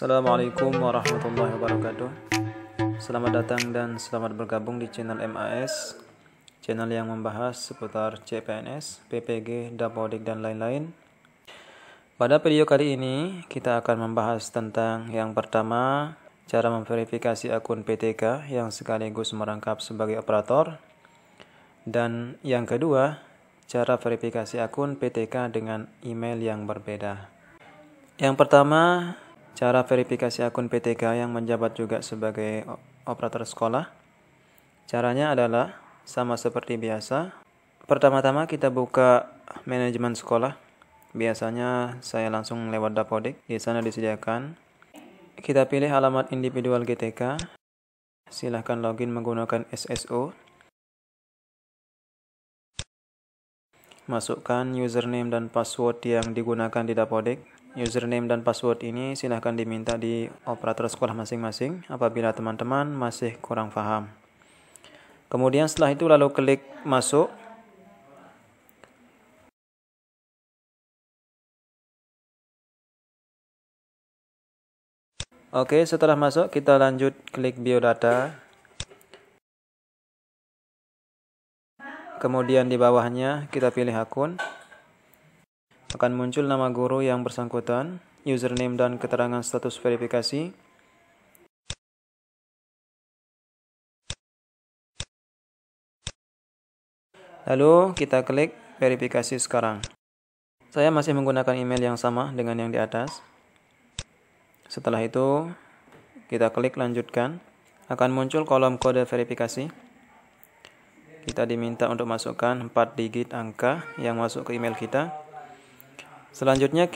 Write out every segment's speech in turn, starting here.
Assalamualaikum warahmatullahi wabarakatuh Selamat datang dan selamat bergabung di channel MAS Channel yang membahas seputar CPNS, PPG, Dapodik, dan lain-lain Pada video kali ini, kita akan membahas tentang yang pertama Cara memverifikasi akun PTK yang sekaligus merangkap sebagai operator Dan yang kedua, cara verifikasi akun PTK dengan email yang berbeda yang pertama, Cara verifikasi akun PTK yang menjabat juga sebagai operator sekolah. Caranya adalah sama seperti biasa. Pertama-tama kita buka manajemen sekolah. Biasanya saya langsung lewat Dapodik. Di sana disediakan. Kita pilih alamat individual GTK. Silahkan login menggunakan SSO. Masukkan username dan password yang digunakan di Dapodik username dan password ini silahkan diminta di operator sekolah masing-masing apabila teman-teman masih kurang paham. Kemudian setelah itu lalu klik masuk. Oke, setelah masuk kita lanjut klik biodata. Kemudian di bawahnya kita pilih akun akan muncul nama guru yang bersangkutan, username dan keterangan status verifikasi. Lalu kita klik verifikasi sekarang. Saya masih menggunakan email yang sama dengan yang di atas. Setelah itu, kita klik lanjutkan. Akan muncul kolom kode verifikasi. Kita diminta untuk masukkan 4 digit angka yang masuk ke email kita. Selanjutnya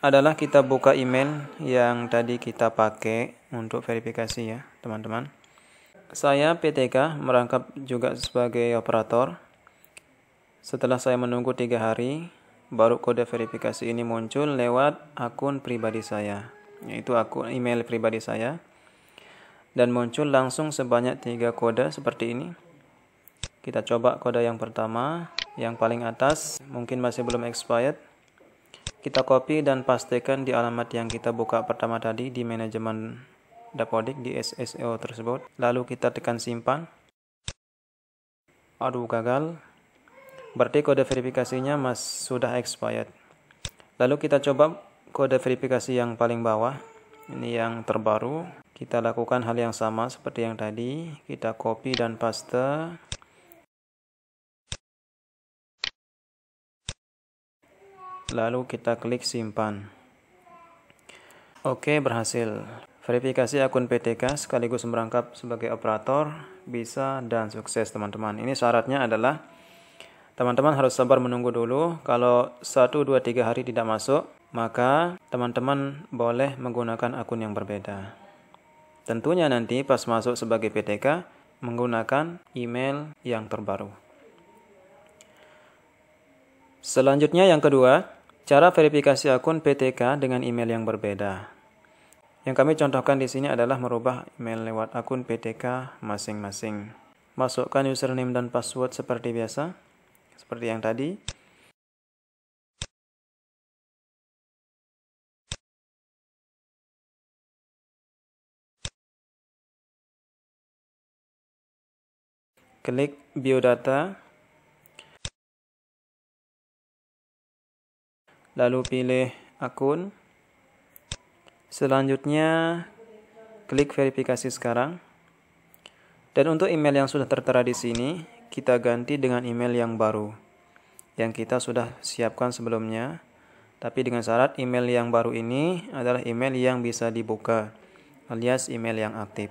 adalah kita buka email yang tadi kita pakai untuk verifikasi ya, teman-teman. Saya PTK merangkap juga sebagai operator. Setelah saya menunggu tiga hari, baru kode verifikasi ini muncul lewat akun pribadi saya, yaitu akun email pribadi saya. Dan muncul langsung sebanyak tiga kode seperti ini. Kita coba kode yang pertama, yang paling atas, mungkin masih belum expired. Kita copy dan pastikan di alamat yang kita buka pertama tadi di manajemen Dapodik di SSO e tersebut. Lalu kita tekan simpan. Aduh gagal. Berarti kode verifikasinya mas sudah expired. Lalu kita coba kode verifikasi yang paling bawah. Ini yang terbaru. Kita lakukan hal yang sama seperti yang tadi. Kita copy dan paste. lalu kita klik simpan oke berhasil verifikasi akun PTK sekaligus merangkap sebagai operator bisa dan sukses teman-teman ini syaratnya adalah teman-teman harus sabar menunggu dulu kalau 1, 2, 3 hari tidak masuk maka teman-teman boleh menggunakan akun yang berbeda tentunya nanti pas masuk sebagai PTK menggunakan email yang terbaru Selanjutnya yang kedua, Cara verifikasi akun PTK dengan email yang berbeda. Yang kami contohkan di sini adalah merubah email lewat akun PTK masing-masing. Masukkan username dan password seperti biasa, seperti yang tadi. Klik biodata lalu pilih akun. Selanjutnya, klik verifikasi sekarang. Dan untuk email yang sudah tertera di sini, kita ganti dengan email yang baru yang kita sudah siapkan sebelumnya. Tapi dengan syarat email yang baru ini adalah email yang bisa dibuka alias email yang aktif.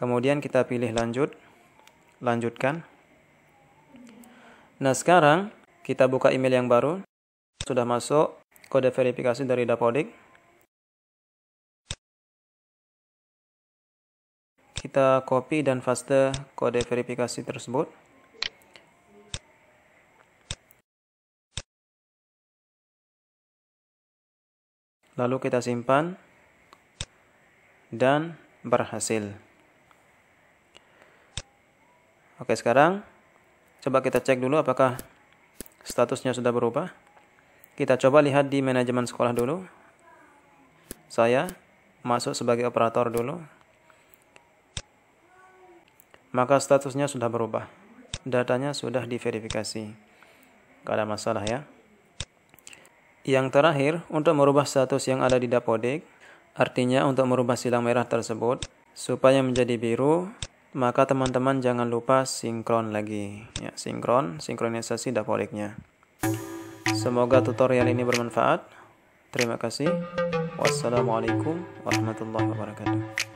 Kemudian kita pilih lanjut. Lanjutkan. Nah, sekarang kita buka email yang baru. Sudah masuk kode verifikasi dari Dapodik. Kita copy dan paste kode verifikasi tersebut. Lalu kita simpan dan berhasil. Oke, sekarang coba kita cek dulu apakah statusnya sudah berubah. Kita coba lihat di manajemen sekolah dulu. Saya masuk sebagai operator dulu. Maka statusnya sudah berubah. Datanya sudah diverifikasi. Gak ada masalah ya. Yang terakhir, untuk merubah status yang ada di Dapodik, artinya untuk merubah silang merah tersebut supaya menjadi biru, maka teman-teman jangan lupa sinkron lagi. Ya, sinkron, sinkronisasi dapoliknya. Semoga tutorial ini bermanfaat. Terima kasih. Wassalamualaikum warahmatullahi wabarakatuh.